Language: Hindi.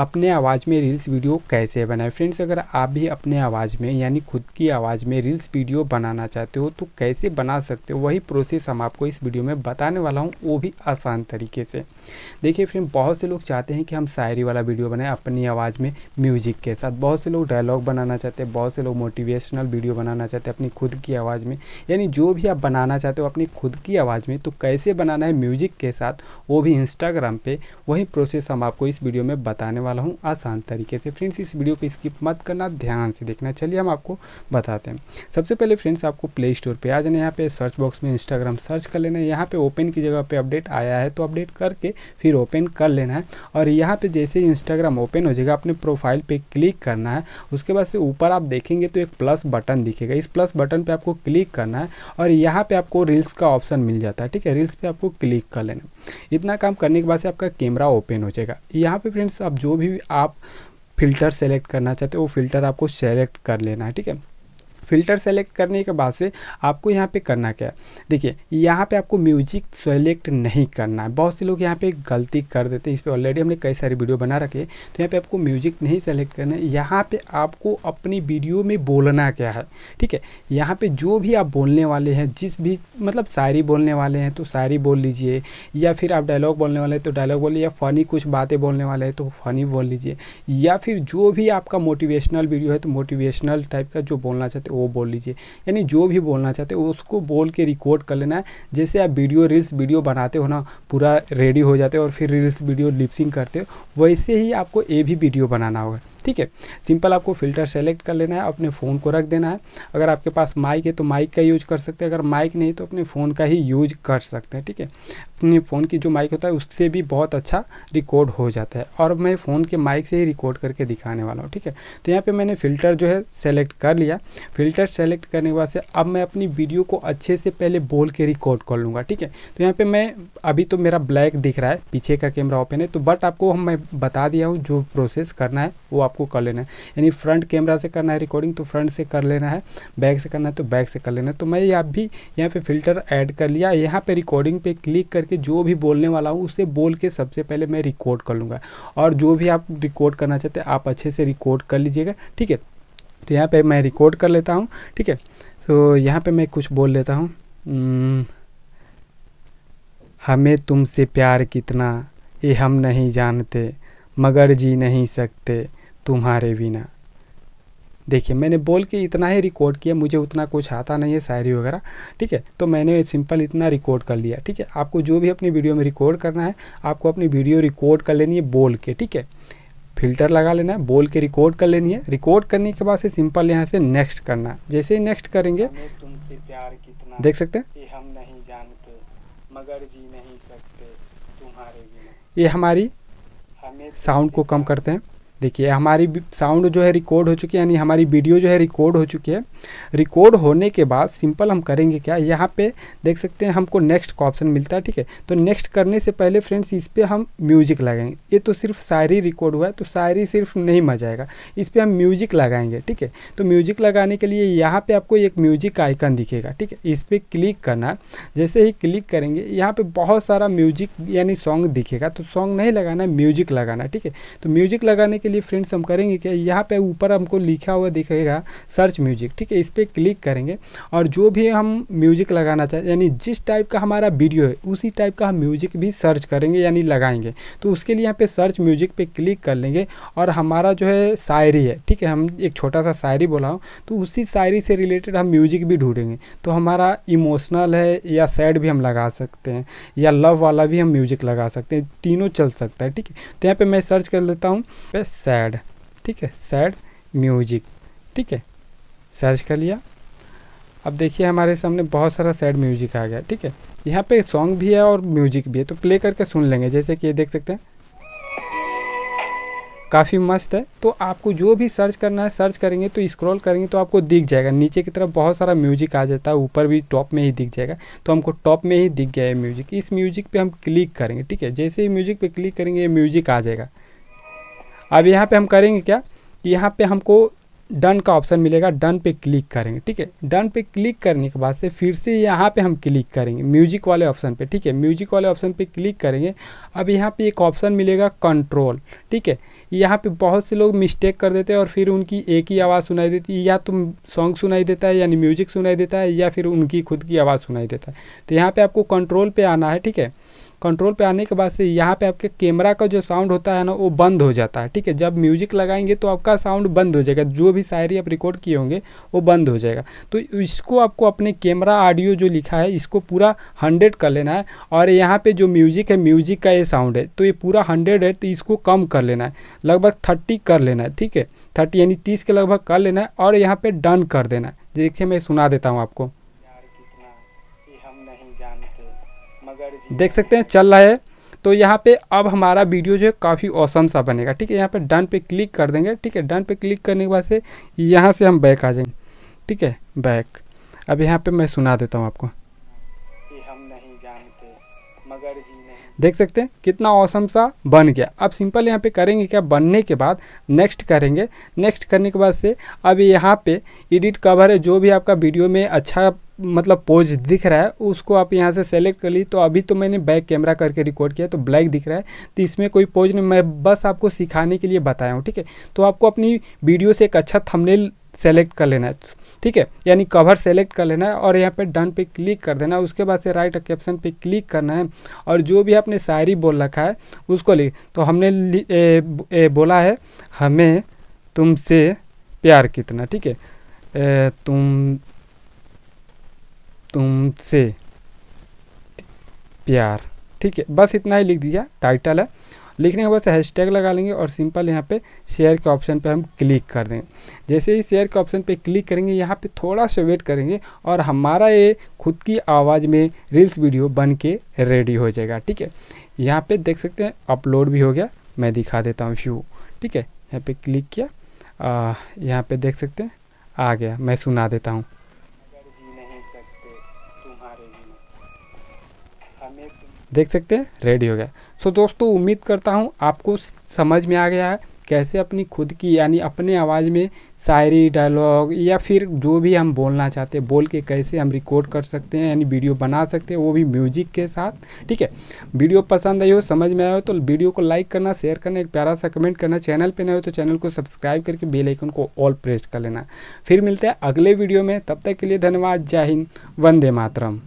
अपने आवाज़ में रील्स वीडियो कैसे बनाए फ्रेंड्स अगर आप भी अपने आवाज़ में यानी खुद की आवाज़ में रील्स वीडियो बनाना चाहते हो तो कैसे बना सकते हो वही प्रोसेस हम आपको इस वीडियो में बताने वाला हूँ वो भी आसान तरीके से देखिए फ्रेंड बहुत से लोग चाहते हैं कि हम शायरी वाला वीडियो बनाएं अपनी आवाज़ में म्यूजिक के साथ बहुत से लोग डायलॉग बनाना चाहते हैं बहुत से लोग मोटिवेशनल वीडियो बनाना चाहते हैं अपनी खुद की आवाज़ में यानी जो भी आप बनाना चाहते हो अपनी खुद की आवाज़ में तो कैसे बनाना है म्यूजिक के साथ वो भी इंस्टाग्राम पर वही प्रोसेस हम आपको इस वीडियो में बताने वाला हूँ आसान तरीके से फ्रेंड्स इस वीडियो को स्किप मत करना ध्यान से देखना चलिए हम आपको बताते हैं सबसे पहले फ्रेंड्स आपको प्ले स्टोर पर आ जाना यहाँ पे सर्च बॉक्स में इंस्टाग्राम सर्च कर लेना है यहाँ पे ओपन की जगह पे अपडेट आया है तो अपडेट करके फिर ओपन कर लेना है और यहाँ पे जैसे इंस्टाग्राम ओपन हो जाएगा अपने प्रोफाइल पे क्लिक करना है उसके बाद से ऊपर आप देखेंगे तो एक प्लस बटन दिखेगा इस प्लस बटन पे आपको क्लिक करना है और यहाँ पे आपको रील्स का ऑप्शन मिल जाता है ठीक है रील्स पर आपको क्लिक कर लेना इतना काम करने के बाद से आपका कैमरा ओपन हो जाएगा यहाँ पे फ्रेंड्स आप जो भी आप फिल्टर सेलेक्ट करना चाहते हो वो फिल्टर आपको सेलेक्ट कर लेना है ठीक है फिल्टर सेलेक्ट करने के बाद से आपको यहाँ पे करना क्या है देखिए यहाँ पे आपको म्यूजिक सेलेक्ट नहीं करना है बहुत से लोग यहाँ पे गलती कर देते हैं इस पर ऑलरेडी हमने कई सारी वीडियो बना रखे तो यहाँ पे आपको म्यूजिक नहीं सेलेक्ट करना है यहाँ पे आपको अपनी वीडियो में बोलना क्या है ठीक है यहाँ पे जो भी आप बोलने वाले हैं जिस भी मतलब शायरी बोलने वाले हैं तो शायरी बोल लीजिए या फिर आप डायलॉग बोलने वाले हैं तो डायलॉग बोलिए या फ़नी कुछ बातें बोलने वाले हैं तो फ़नी बोल लीजिए या फिर जो भी आपका मोटिवेशनल वीडियो है तो मोटिवेशनल टाइप का जो बोलना चाहते हैं वो वो बोल लीजिए यानी जो भी बोलना चाहते हो उसको बोल के रिकॉर्ड कर लेना है जैसे आप वीडियो रील्स वीडियो बनाते हो ना पूरा रेडी हो जाते हो और फिर रील्स वीडियो लिपसिंग करते हो वैसे ही आपको ये भी वीडियो बनाना होगा ठीक है सिंपल आपको फ़िल्टर सेलेक्ट कर लेना है अपने फ़ोन को रख देना है अगर आपके पास माइक है तो माइक का यूज कर सकते हैं अगर माइक नहीं तो अपने फ़ोन का ही यूज कर सकते हैं ठीक है अपने फ़ोन की जो माइक होता है उससे भी बहुत अच्छा रिकॉर्ड हो जाता है और मैं फ़ोन के माइक से ही रिकॉर्ड करके दिखाने वाला हूँ ठीक है तो यहाँ पर मैंने फ़िल्टर जो है सेलेक्ट कर लिया फ़िल्टर सेलेक्ट करने के बाद से अब मैं अपनी वीडियो को अच्छे से पहले बोल के रिकॉर्ड कर लूँगा ठीक है तो यहाँ पर मैं अभी तो मेरा ब्लैक दिख रहा है पीछे का कैमरा ओपन है तो बट आपको हम मैं बता दिया हूँ जो प्रोसेस करना है वो आप आपको कर लेना है यानी फ्रंट कैमरा से करना है रिकॉर्डिंग तो फ्रंट से कर लेना है बैक से करना है तो बैक से कर लेना है तो मैं यहाँ भी यहाँ पे फिल्टर ऐड कर लिया यहाँ पे रिकॉर्डिंग पे क्लिक करके जो भी बोलने वाला हूँ उसे बोल के सबसे पहले मैं रिकॉर्ड कर लूँगा और जो भी आप रिकॉर्ड करना चाहते हैं आप अच्छे से रिकॉर्ड कर लीजिएगा ठीक है तो यहाँ पर मैं रिकॉर्ड कर लेता हूँ ठीक है तो यहाँ पर मैं कुछ बोल लेता हूँ हमें तुमसे प्यार कितना ये हम नहीं जानते मगर जी नहीं सकते तुम्हारे बिना देखिए मैंने बोल के इतना ही रिकॉर्ड किया मुझे उतना कुछ आता नहीं है शायरी वगैरह ठीक है तो मैंने सिंपल इतना रिकॉर्ड कर लिया ठीक है आपको जो भी अपनी वीडियो में रिकॉर्ड करना है आपको अपनी वीडियो रिकॉर्ड कर लेनी है बोल के ठीक है फिल्टर लगा लेना है बोल के रिकॉर्ड कर लेनी है रिकॉर्ड करने के बाद से सिंपल यहाँ से नेक्स्ट करना है जैसे ही नेक्स्ट करेंगे तुमसे प्यार कितना देख सकते हैं हम नहीं जानते मगर जी नहीं सकते तुम्हारे ये हमारी साउंड को कम करते हैं देखिए हमारी साउंड जो है रिकॉर्ड हो चुकी है यानी हमारी वीडियो जो है रिकॉर्ड हो चुकी है रिकॉर्ड होने के बाद सिंपल हम करेंगे क्या यहाँ पे देख सकते हैं हमको नेक्स्ट का ऑप्शन मिलता है ठीक है तो नेक्स्ट करने से पहले फ्रेंड्स इस पर हम म्यूजिक लगाएंगे ये तो सिर्फ शायरी रिकॉर्ड हुआ है तो शायरी सिर्फ नहीं मजा आएगा इस पर हम म्यूजिक लगाएंगे ठीक है तो म्यूजिक लगाने के लिए यहाँ पर आपको एक म्यूजिक आइकन दिखेगा ठीक है इस पर क्लिक करना जैसे ही क्लिक करेंगे यहाँ पर बहुत सारा म्यूजिक यानी सॉन्ग दिखेगा तो सॉन्ग नहीं लगाना म्यूजिक लगाना ठीक है तो म्यूजिक लगाने के लिए फ्रेंड्स हम करेंगे क्या यहाँ पे ऊपर हमको लिखा हुआ दिखेगा सर्च म्यूजिक ठीक है इस पर क्लिक करेंगे और जो भी हम म्यूजिक लगाना चाहें यानी जिस टाइप का हमारा वीडियो है उसी टाइप का हम म्यूजिक भी सर्च करेंगे यानी लगाएंगे तो उसके लिए यहाँ पे सर्च म्यूजिक पे क्लिक कर लेंगे और हमारा जो है शायरी है ठीक है हम एक छोटा सा शायरी बोला हूँ तो उसी शायरी से रिलेटेड हम म्यूजिक भी ढूंढेंगे तो हमारा इमोशनल है या सैड भी हम लगा सकते हैं या लव वाला भी हम म्यूजिक लगा सकते हैं तीनों चल सकता है ठीक है तो यहाँ पर मैं सर्च कर लेता हूँ सैड ठीक है सैड म्यूजिक ठीक है सर्च कर लिया अब देखिए हमारे सामने बहुत सारा सैड म्यूजिक आ गया ठीक है यहाँ पे सॉन्ग भी है और म्यूजिक भी है तो प्ले करके सुन लेंगे जैसे कि ये देख सकते हैं काफ़ी मस्त है तो आपको जो भी सर्च करना है सर्च करेंगे तो स्क्रॉल करेंगे तो आपको दिख जाएगा नीचे की तरफ बहुत सारा म्यूजिक आ जाता है ऊपर भी टॉप में ही दिख जाएगा तो हमको टॉप में ही दिख गया है म्यूजिक इस म्यूजिक पे हम क्लिक करेंगे ठीक है जैसे ही म्यूजिक पे क्लिक करेंगे ये म्यूजिक आ जाएगा अब यहाँ पे हम करेंगे क्या कि यहाँ पे हमको डन का ऑप्शन मिलेगा डन पे क्लिक करेंगे ठीक है डन पे क्लिक करने के बाद से फिर से यहाँ पे हम क्लिक करेंगे म्यूजिक वाले ऑप्शन पे ठीक है म्यूजिक वाले ऑप्शन पे क्लिक करेंगे अब यहाँ पे एक ऑप्शन मिलेगा कंट्रोल ठीक है यहाँ पे बहुत से लोग मिस्टेक कर देते हैं और फिर उनकी एक ही आवाज़ सुनाई देती है या तो सॉन्ग सुनाई देता है यानी म्यूजिक सुनाई देता है या फिर उनकी खुद की आवाज़ सुनाई देता है तो यहाँ पर आपको कंट्रोल पर आना है ठीक है कंट्रोल पे आने के बाद से यहाँ पे आपके कैमरा का जो साउंड होता है ना वो बंद हो जाता है ठीक है जब म्यूजिक लगाएंगे तो आपका साउंड बंद हो जाएगा जो भी शायरी आप रिकॉर्ड किए होंगे वो बंद हो जाएगा तो इसको आपको अपने कैमरा ऑडियो जो लिखा है इसको पूरा हंड्रेड कर लेना है और यहाँ पर जो म्यूजिक है म्यूजिक का ये साउंड है तो ये पूरा हंड्रेड है तो इसको कम कर लेना है लगभग थर्टी कर लेना है ठीक है थर्टी यानी तीस के लगभग कर लेना है और यहाँ पर डन कर देना है देखिए मैं सुना देता हूँ आपको देख सकते हैं चल रहा है तो यहाँ पे अब हमारा वीडियो जो है काफ़ी औसम सा बनेगा ठीक है यहाँ पे डन पे क्लिक कर देंगे ठीक है डन पे क्लिक करने के बाद से यहाँ से हम बैक आ जाएंगे ठीक है बैक अब यहाँ पे मैं सुना देता हूँ आपको देख सकते हैं कितना औसम सा बन गया अब सिंपल यहाँ पे करेंगे क्या बनने के बाद नेक्स्ट करेंगे नेक्स्ट करने के बाद से अब यहाँ पे एडिट कवर है जो भी आपका वीडियो में अच्छा मतलब पोज दिख रहा है उसको आप यहाँ से सेलेक्ट कर ली तो अभी तो मैंने बैक कैमरा करके रिकॉर्ड किया तो ब्लैक दिख रहा है तो इसमें कोई पोज नहीं मैं बस आपको सिखाने के लिए बताया हूँ ठीक है तो आपको अपनी वीडियो से एक अच्छा थमनेल सेलेक्ट कर लेना है ठीक है यानी कवर सेलेक्ट कर लेना है और यहाँ पे डन पे क्लिक कर देना है उसके बाद से राइट कैप्शन पे क्लिक करना है और जो भी आपने शायरी बोल रखा है उसको लिख तो हमने ए, ए, बोला है हमें तुमसे प्यार कितना ठीक है तुम तुमसे प्यार ठीक है बस इतना ही लिख दिया टाइटल है लिखने के बाद हैश टैग लगा लेंगे और सिंपल यहाँ पे शेयर के ऑप्शन पे हम क्लिक कर देंगे जैसे ही शेयर के ऑप्शन पे क्लिक करेंगे यहाँ पे थोड़ा सा वेट करेंगे और हमारा ये खुद की आवाज़ में रील्स वीडियो बन के रेडी हो जाएगा ठीक है यहाँ पे देख सकते हैं अपलोड भी हो गया मैं दिखा देता हूँ व्यू ठीक है यहाँ पर क्लिक किया यहाँ पर देख सकते हैं आ गया मैं सुना देता हूँ देख सकते हैं रेडी हो गया सो so, दोस्तों उम्मीद करता हूँ आपको समझ में आ गया है कैसे अपनी खुद की यानी अपने आवाज़ में शायरी डायलॉग या फिर जो भी हम बोलना चाहते हैं बोल के कैसे हम रिकॉर्ड कर सकते हैं यानी वीडियो बना सकते हैं वो भी म्यूजिक के साथ ठीक है वीडियो पसंद आई हो समझ में आया हो तो वीडियो को लाइक करना शेयर करना एक प्यारा सा कमेंट करना चैनल पे नए हो तो चैनल को सब्सक्राइब करके बेलाइकन को ऑल प्रेस कर लेना फिर मिलते हैं अगले वीडियो में तब तक के लिए धन्यवाद जय हिंद वंदे मातरम